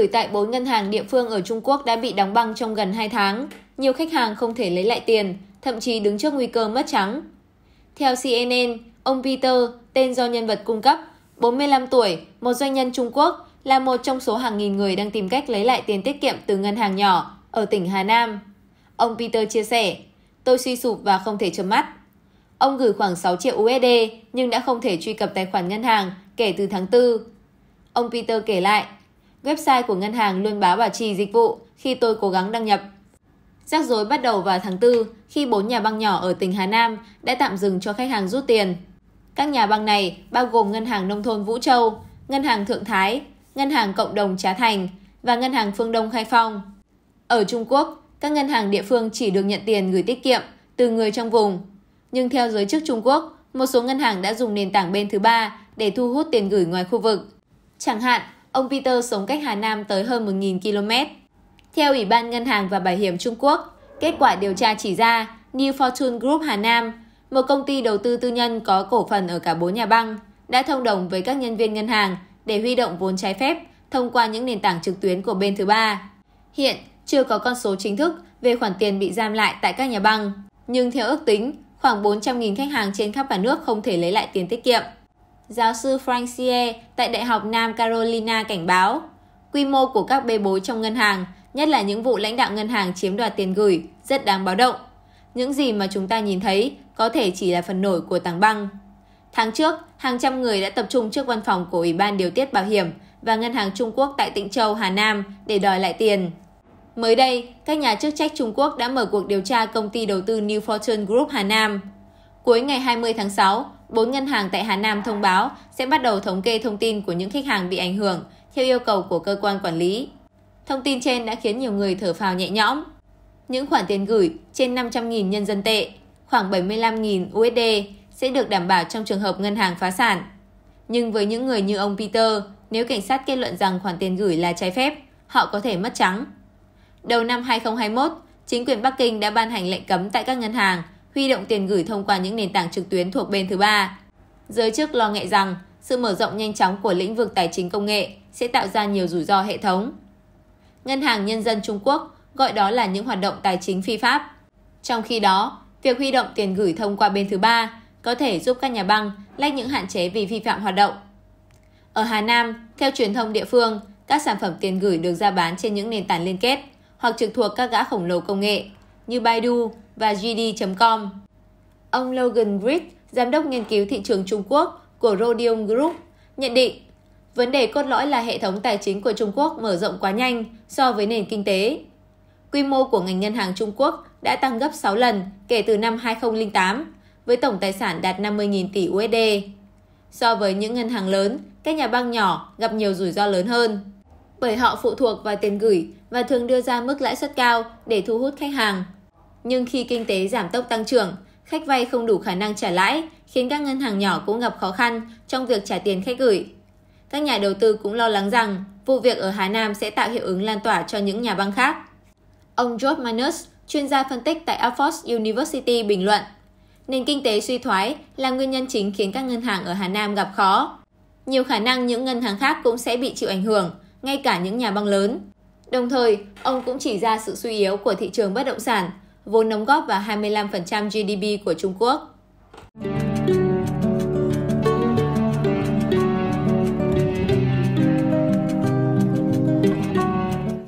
gửi tại bốn ngân hàng địa phương ở Trung Quốc đã bị đóng băng trong gần 2 tháng. Nhiều khách hàng không thể lấy lại tiền, thậm chí đứng trước nguy cơ mất trắng. Theo CNN, ông Peter, tên do nhân vật cung cấp, 45 tuổi, một doanh nhân Trung Quốc, là một trong số hàng nghìn người đang tìm cách lấy lại tiền tiết kiệm từ ngân hàng nhỏ ở tỉnh Hà Nam. Ông Peter chia sẻ, tôi suy sụp và không thể chấm mắt. Ông gửi khoảng 6 triệu USD nhưng đã không thể truy cập tài khoản ngân hàng kể từ tháng 4. Ông Peter kể lại, Website của ngân hàng luôn báo bảo trì dịch vụ khi tôi cố gắng đăng nhập. Rắc rối bắt đầu vào tháng 4 khi bốn nhà băng nhỏ ở tỉnh Hà Nam đã tạm dừng cho khách hàng rút tiền. Các nhà băng này bao gồm Ngân hàng Nông thôn Vũ Châu, Ngân hàng Thượng Thái, Ngân hàng Cộng đồng Trá Thành và Ngân hàng Phương Đông Khai Phong. Ở Trung Quốc, các ngân hàng địa phương chỉ được nhận tiền gửi tiết kiệm từ người trong vùng. Nhưng theo giới chức Trung Quốc, một số ngân hàng đã dùng nền tảng bên thứ ba để thu hút tiền gửi ngoài khu vực. Chẳng hạn, Ông Peter sống cách Hà Nam tới hơn 1.000 km. Theo Ủy ban Ngân hàng và Bảo hiểm Trung Quốc, kết quả điều tra chỉ ra New Fortune Group Hà Nam, một công ty đầu tư tư nhân có cổ phần ở cả bốn nhà băng, đã thông đồng với các nhân viên ngân hàng để huy động vốn trái phép thông qua những nền tảng trực tuyến của bên thứ ba. Hiện chưa có con số chính thức về khoản tiền bị giam lại tại các nhà băng, nhưng theo ước tính, khoảng 400.000 khách hàng trên khắp cả nước không thể lấy lại tiền tiết kiệm giáo sư Francie tại Đại học Nam Carolina cảnh báo, quy mô của các bê bối trong ngân hàng, nhất là những vụ lãnh đạo ngân hàng chiếm đoạt tiền gửi, rất đáng báo động. Những gì mà chúng ta nhìn thấy có thể chỉ là phần nổi của tảng băng. Tháng trước, hàng trăm người đã tập trung trước văn phòng của Ủy ban Điều tiết Bảo hiểm và Ngân hàng Trung Quốc tại Tịnh Châu, Hà Nam để đòi lại tiền. Mới đây, các nhà chức trách Trung Quốc đã mở cuộc điều tra công ty đầu tư New Fortune Group Hà Nam. Cuối ngày 20 tháng 6, bốn ngân hàng tại Hà Nam thông báo sẽ bắt đầu thống kê thông tin của những khách hàng bị ảnh hưởng theo yêu cầu của cơ quan quản lý. Thông tin trên đã khiến nhiều người thở phào nhẹ nhõm. Những khoản tiền gửi trên 500.000 nhân dân tệ, khoảng 75.000 USD sẽ được đảm bảo trong trường hợp ngân hàng phá sản. Nhưng với những người như ông Peter, nếu cảnh sát kết luận rằng khoản tiền gửi là trái phép, họ có thể mất trắng. Đầu năm 2021, chính quyền Bắc Kinh đã ban hành lệnh cấm tại các ngân hàng huy động tiền gửi thông qua những nền tảng trực tuyến thuộc bên thứ ba. Giới chức lo ngại rằng sự mở rộng nhanh chóng của lĩnh vực tài chính công nghệ sẽ tạo ra nhiều rủi ro hệ thống. Ngân hàng Nhân dân Trung Quốc gọi đó là những hoạt động tài chính phi pháp. Trong khi đó, việc huy động tiền gửi thông qua bên thứ ba có thể giúp các nhà băng lách những hạn chế vì vi phạm hoạt động. Ở Hà Nam, theo truyền thông địa phương, các sản phẩm tiền gửi được ra bán trên những nền tảng liên kết hoặc trực thuộc các gã khổng lồ công nghệ như Baidu và JD.com. Ông Logan Britt, giám đốc nghiên cứu thị trường Trung Quốc của Rhodium Group, nhận định vấn đề cốt lõi là hệ thống tài chính của Trung Quốc mở rộng quá nhanh so với nền kinh tế. Quy mô của ngành ngân hàng Trung Quốc đã tăng gấp 6 lần kể từ năm 2008, với tổng tài sản đạt 50.000 tỷ USD. So với những ngân hàng lớn, các nhà băng nhỏ gặp nhiều rủi ro lớn hơn, bởi họ phụ thuộc vào tiền gửi và thường đưa ra mức lãi suất cao để thu hút khách hàng, nhưng khi kinh tế giảm tốc tăng trưởng, khách vay không đủ khả năng trả lãi, khiến các ngân hàng nhỏ cũng gặp khó khăn trong việc trả tiền khách gửi. Các nhà đầu tư cũng lo lắng rằng vụ việc ở Hà Nam sẽ tạo hiệu ứng lan tỏa cho những nhà băng khác. Ông George Manus, chuyên gia phân tích tại Oxford University bình luận, nền kinh tế suy thoái là nguyên nhân chính khiến các ngân hàng ở Hà Nam gặp khó. Nhiều khả năng những ngân hàng khác cũng sẽ bị chịu ảnh hưởng, ngay cả những nhà băng lớn. Đồng thời, ông cũng chỉ ra sự suy yếu của thị trường bất động sản vốn đóng góp vào 25% gdp của trung quốc